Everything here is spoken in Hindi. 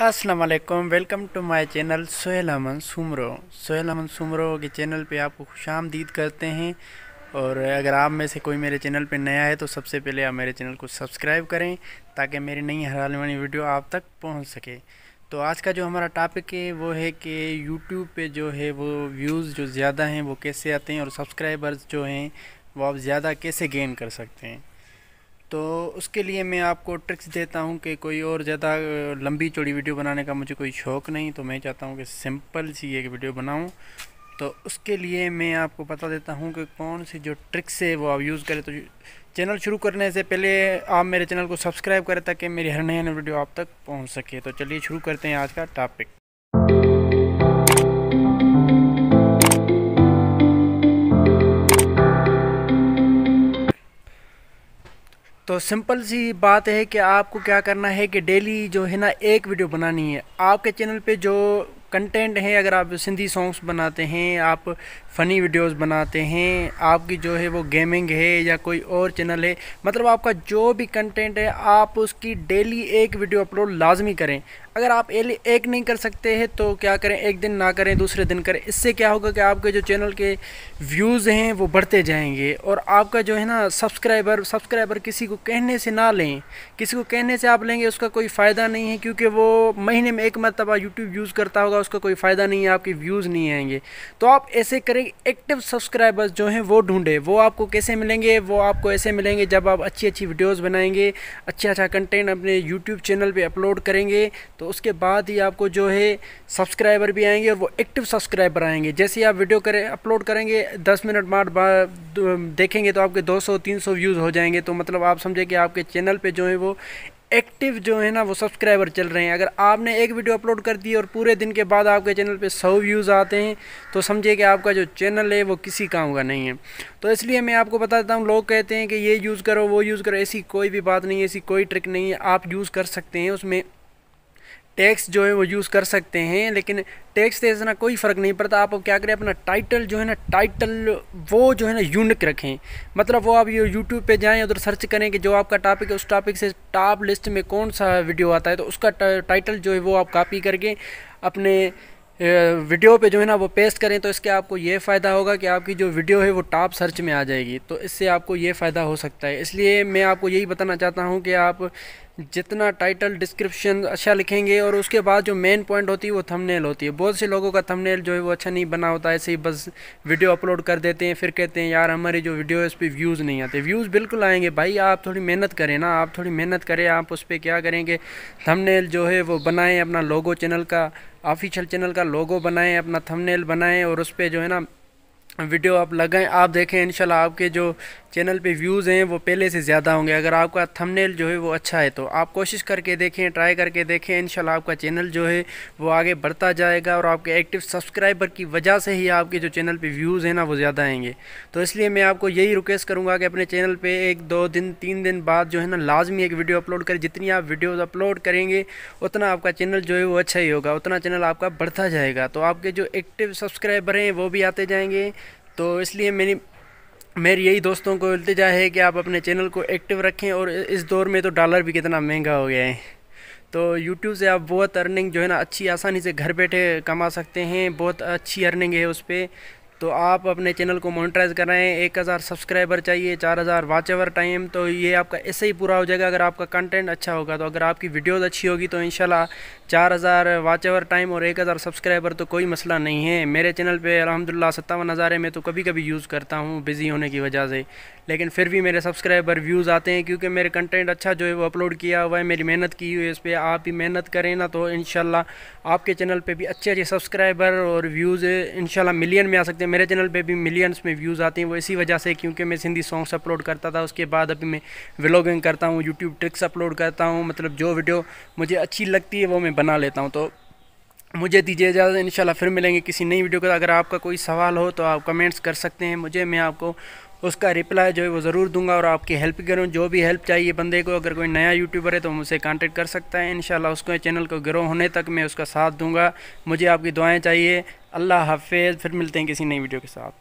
Aslam welcome to my channel Sohail Aman Soomro Sohail Aman Soomro के चैनल पे आपको खुश आमदीद करते हैं और अगर आप में से कोई मेरे चैनल पे नया है तो सबसे पहले आप मेरे चैनल को सब्सक्राइब करें ताकि मेरी नई हराने वाली वीडियो आप तक पहुंच सके तो आज का जो हमारा टॉपिक है वो है कि यूट्यूब पे जो है वो व्यूज़ जो ज़्यादा हैं वो कैसे आते हैं और सब्सक्राइबर्स जो हैं वो आप ज़्यादा कैसे गेन कर सकते हैं तो उसके लिए मैं आपको ट्रिक्स देता हूँ कि कोई और ज़्यादा लंबी चौड़ी वीडियो बनाने का मुझे कोई शौक़ नहीं तो मैं चाहता हूँ कि सिंपल सी एक वीडियो बनाऊँ तो उसके लिए मैं आपको बता देता हूँ कि कौन सी जो ट्रिक्स है वो आप यूज़ करें तो चैनल शुरू करने से पहले आप मेरे चैनल को सब्सक्राइब करें ताकि मेरी हर नए नई वीडियो आप तक पहुँच सके तो चलिए शुरू करते हैं आज का टॉपिक तो सिंपल सी बात है कि आपको क्या करना है कि डेली जो है ना एक वीडियो बनानी है आपके चैनल पे जो कंटेंट है अगर आप सिंधी सॉन्ग्स बनाते हैं आप फ़नी वीडियोस बनाते हैं आपकी जो है वो गेमिंग है या कोई और चैनल है मतलब आपका जो भी कंटेंट है आप उसकी डेली एक वीडियो अपलोड लाजमी करें अगर आप एक नहीं कर सकते हैं तो क्या करें एक दिन ना करें दूसरे दिन करें इससे क्या होगा कि आपके जो चैनल के व्यूज़ हैं वो बढ़ते जाएंगे और आपका जो है ना सब्सक्राइबर सब्सक्राइबर किसी को कहने से ना लें किसी को कहने से आप लेंगे उसका कोई फ़ायदा नहीं है क्योंकि वो महीने में एक मरतबा यूट्यूब यूज़ करता होगा उसका कोई फ़ायदा नहीं है आपके व्यूज़ नहीं आएंगे तो आप ऐसे करें एक्टिव सब्सक्राइबर्स जो हैं वो ढूँढें वो आपको कैसे मिलेंगे वो आपको ऐसे मिलेंगे जब आप अच्छी अच्छी वीडियोज़ बनाएंगे अच्छा अच्छा कंटेंट अपने यूट्यूब चैनल पर अपलोड करेंगे तो उसके बाद ही आपको जो है सब्सक्राइबर भी आएंगे और वो एक्टिव सब्सक्राइबर आएंगे जैसे ही आप वीडियो करें अपलोड करेंगे दस मिनट बाद देखेंगे तो आपके 200-300 व्यूज़ हो जाएंगे तो मतलब आप समझे कि आपके चैनल पे जो है वो एक्टिव जो है ना वो सब्सक्राइबर चल रहे हैं अगर आपने एक वीडियो अपलोड कर दी और पूरे दिन के बाद आपके चैनल पे सौ व्यूज़ आते हैं तो समझिए कि आपका जो चैनल है वो किसी काम का नहीं है तो इसलिए मैं आपको बता देता हूँ लोग कहते हैं कि ये यूज़ करो वो यूज़ करो ऐसी कोई भी बात नहीं है ऐसी कोई ट्रिक नहीं है आप यूज़ कर सकते हैं उसमें टैक्स जो है वो यूज़ कर सकते हैं लेकिन टैक्स से इतना कोई फ़र्क नहीं पड़ता आप क्या करें अपना टाइटल जो है ना टाइटल वो जो है ना यूनिक रखें मतलब वो आप ये यूट्यूब पे जाएं उधर सर्च करें कि जो आपका टॉपिक है उस टॉपिक से टॉप लिस्ट में कौन सा वीडियो आता है तो उसका टाइटल जो है वो आप कापी करके अपने वीडियो पे जो है ना वो पेस्ट करें तो इसके आपको ये फ़ायदा होगा कि आपकी जो वीडियो है वो टॉप सर्च में आ जाएगी तो इससे आपको ये फ़ायदा हो सकता है इसलिए मैं आपको यही बताना चाहता हूँ कि आप जितना टाइटल डिस्क्रिप्शन अच्छा लिखेंगे और उसके बाद जो मेन पॉइंट होती है वो थंबनेल होती है बहुत से लोगों का थंबनेल जो है वो अच्छा नहीं बना होता है ऐसे ही बस वीडियो अपलोड कर देते हैं फिर कहते हैं यार हमारी जो वीडियो है उस पर व्यूज़ नहीं आते व्यूज़ बिल्कुल आएंगे भाई आप थोड़ी मेहनत करें ना आप थोड़ी मेहनत करें आप उस पर क्या करेंगे थंबनेल जो है वो बनाएँ अपना लोगो चैनल का ऑफिशियल चैनल का लोगो बनाएँ अपना थंबनेल बनाएँ और उस पर जो है ना वीडियो आप लगाएं आप देखें इंशाल्लाह आपके जो चैनल पे व्यूज़ हैं वो पहले से ज़्यादा होंगे अगर आपका थंबनेल जो है वो अच्छा है तो आप कोशिश करके देखें ट्राई करके देखें इन आपका चैनल जो है वो आगे बढ़ता जाएगा और आपके एक्टिव सब्सक्राइबर की वजह से ही आपके जो चैनल पे व्यूज़ हैं ना वो ज़्यादा आएंगे तो इसलिए मैं आपको यही रिक्वेस्ट करूँगा कि अपने चैनल पर एक दो दिन तीन दिन बाद जो है ना लाजमी एक वीडियो अपलोड करें जितनी आप वीडियोज़ अपलोड करेंगे उतना आपका चैनल जो है वो अच्छा ही होगा उतना चैनल आपका बढ़ता जाएगा तो आपके जो एक्टिव सब्सक्राइबर हैं वो भी आते जाएंगे तो इसलिए मैंने मेरी यही दोस्तों को इल्तजा है कि आप अपने चैनल को एक्टिव रखें और इस दौर में तो डॉलर भी कितना महंगा हो गया है तो यूट्यूब से आप बहुत अर्निंग जो है ना अच्छी आसानी से घर बैठे कमा सकते हैं बहुत अच्छी अर्निंग है उस पर तो आप अपने चैनल को मोनिटाइज कर रहे हैं एक हज़ार सब्सक्राइबर चाहिए चार हज़ार वाच ओवर टाइम तो ये आपका ऐसे ही पूरा हो जाएगा अगर आपका कंटेंट अच्छा होगा तो अगर आपकी वीडियोज़ अच्छी होगी तो इन शाला चार हज़ार वाच ओवर टाइम और एक हज़ार सब्सक्राइबर तो कोई मसला नहीं है मेरे चैनल पर अलहमदिल्ला सत्तावन हज़ार मैं तो कभी कभी यूज़ करता हूँ बिज़ी होने की वजह से लेकिन फिर भी मेरे सब्सक्राइबर व्यूज़ आते हैं क्योंकि मेरे कंटेंट अच्छा जो है वो अपलोड किया हुआ है मेरी मेहनत की हुई है इस पर आप भी मेहनत करें ना तो इन आपके चैनल पर भी अच्छे अच्छे सब्सक्राइबर और व्यूज़ इन मिलियन में आ सकते हैं मेरे चैनल पे भी मिलियंस में व्यूज़ आते हैं वो इसी वजह से क्योंकि मैं सिंधी सॉन्ग्स अपलोड करता था उसके बाद अभी मैं व्लॉगिंग करता हूँ यूट्यूब ट्रिक्स अपलोड करता हूँ मतलब जो वीडियो मुझे अच्छी लगती है वो मैं बना लेता हूँ तो मुझे दीजिए इजाज़त इंशाल्लाह फिर मिलेंगे किसी नई वीडियो का अगर आपका कोई सवाल हो तो आप कमेंट्स कर सकते हैं मुझे मैं आपको उसका रिप्लाई जो है वो ज़रूर दूंगा और आपकी हेल्प करूँ जो भी हेल्प चाहिए बंदे को अगर कोई नया यूट्यूबर है तो मुझसे कांटेक्ट कर सकता है इन उसको चैनल को ग्रो होने तक मैं उसका साथ दूँगा मुझे आपकी दुआएँ चाहिए अल्लाह हाफिज़ फिर मिलते हैं किसी नई वीडियो के साथ